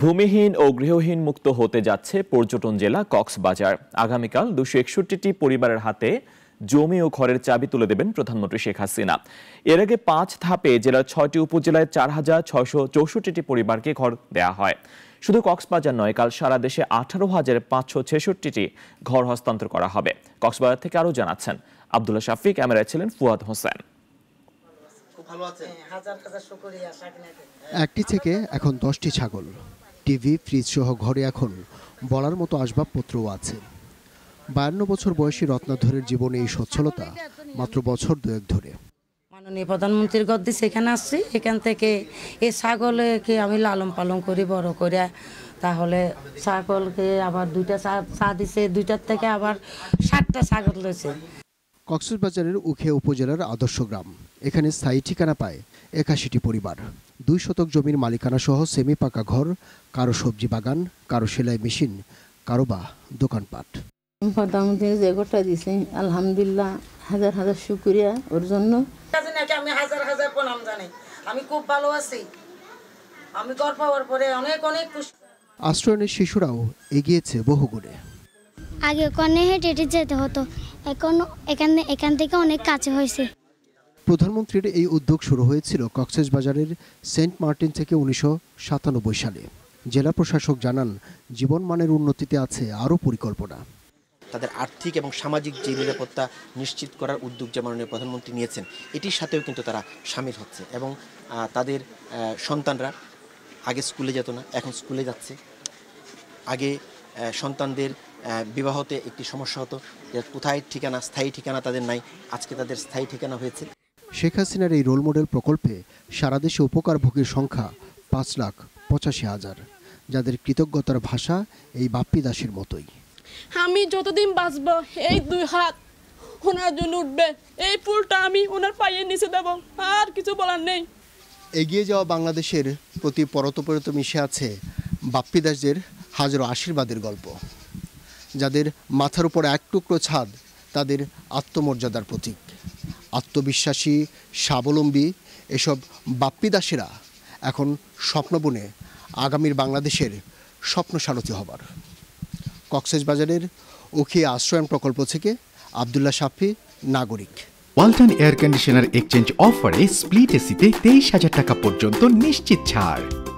ভূমিহীন ও গৃহহীন মুক্ত হতে যাচ্ছে পর্যটন জেলা কক্সবাজার আগামীকাল দুশো একষট্টিটি পরিবারের হাতে জমি ও ঘরের চাবি তুলে দেবেন প্রধানমন্ত্রী শেখ হাসিনা এর আগে পাঁচ ধাপে জেলার ছয়টি উপজেলায় চার হাজার ছয়শো চৌষট্টিটি পরিবারকে ঘর দেয়া হয় শুধু কক্সবাজার নয় কাল সারা দেশে আঠারো হাজার পাঁচশো ছেষট্টিটি ঘর হস্তান্তর করা হবে কক্সবাজার থেকে আরও জানাচ্ছেন আবদুল্লা শাফিক ক্যামেরায় ছিলেন ফুয়াদ হোসেন হ্যাঁ, একটি থেকে এখন দশটি ছাগল টিভি ফ্রিজ সহ ঘরে এখন বলার মতো আসবাবপত্রও আছে বায়ান্ন বছর বয়সী রত্নাধরের জীবনে এই সচ্ছলতা মাত্র বছর দুয়েক ধরে মাননীয় প্রধানমন্ত্রীর গদ্দি সেখানে আসছি এখান থেকে এই ছাগলকে আমি লালন পালন করি বড় করে তাহলে ছাগলকে আবার দুইটা চা দিছে দুইটার থেকে আবার ষাটটা ছাগল রয়েছে কক্সবাজারের উখে উপজেলার আদর্শ গ্রাম এখানে স্থায়ী ঠিকানা পায় একাশিটি পরিবার দুই শতক জমির মালিকানা সহ সেমি পাকা ঘর কারো সবজি বাগান কারো সেলাই মেশিন কারো বা দোকানপাট প্রধানমন্ত্রী হাজার হাজার হাজার হাজার পরে অনেক অনেক শিশুরাও এগিয়েছে আগে হেঁটে হেঁটে যেতে হতো এখন এখান থেকে অনেক কাছে হয়েছে প্রধানমন্ত্রীর এই উদ্যোগ শুরু হয়েছিল বাজারের সেন্ট মার্টিন থেকে উনিশশো সালে জেলা প্রশাসক জানান জীবন মানের উন্নতিতে আছে আরও পরিকল্পনা তাদের আর্থিক এবং সামাজিক যে নিরাপত্তা নিশ্চিত করার উদ্যোগ যে মাননীয় প্রধানমন্ত্রী নিয়েছেন এটির সাথেও কিন্তু তারা সামিল হচ্ছে এবং তাদের সন্তানরা আগে স্কুলে যেত না এখন স্কুলে যাচ্ছে আগে সন্তানদের বিবাহতে একটি সমস্যা হতো কোথায় ঠিকানা স্থায়ী ঠিকানা তাদের নাই আজকে তাদের স্থায়ী ঠিকানা হয়েছে শেখ হাসিনার এই রোল মডেল প্রকল্পে সারা দেশে উপকারভোগীর সংখ্যা পাঁচ লাখ পঁচাশি হাজার যাদের কৃতজ্ঞতার ভাষা এই বাপ্পি দাসের মতোই আমি যতদিন বাঁচব এই দুই হাত ওনার জন্য উঠবে এই ফুলটা আমি ওনার পায়ের নিচে দেব আর কিছু বলার নেই এগিয়ে যাওয়া বাংলাদেশের প্রতি পরতপরত মিশে আছে বাপ্পি দাসদের হাজারো আশীর্বাদের গল্প যাদের মাথার উপর এক টুকরো ছাদ তাদের আত্মমর্যাদার প্রতীক আত্মবিশ্বাসী স্বাবলম্বী এসব বাপ্পি দাসেরা এখন স্বপ্নবনে আগামীর বাংলাদেশের স্বপ্ন সারথী হবার কক্সেসবাজারের ওখি আশ্রয়ন প্রকল্প থেকে আবদুল্লাহ সাফি নাগরিক ওয়ালটন এয়ার কন্ডিশনার এক্সচেঞ্জ অফারে স্প্লিট এসিতে তেইশ হাজার টাকা পর্যন্ত নিশ্চিত ছাড়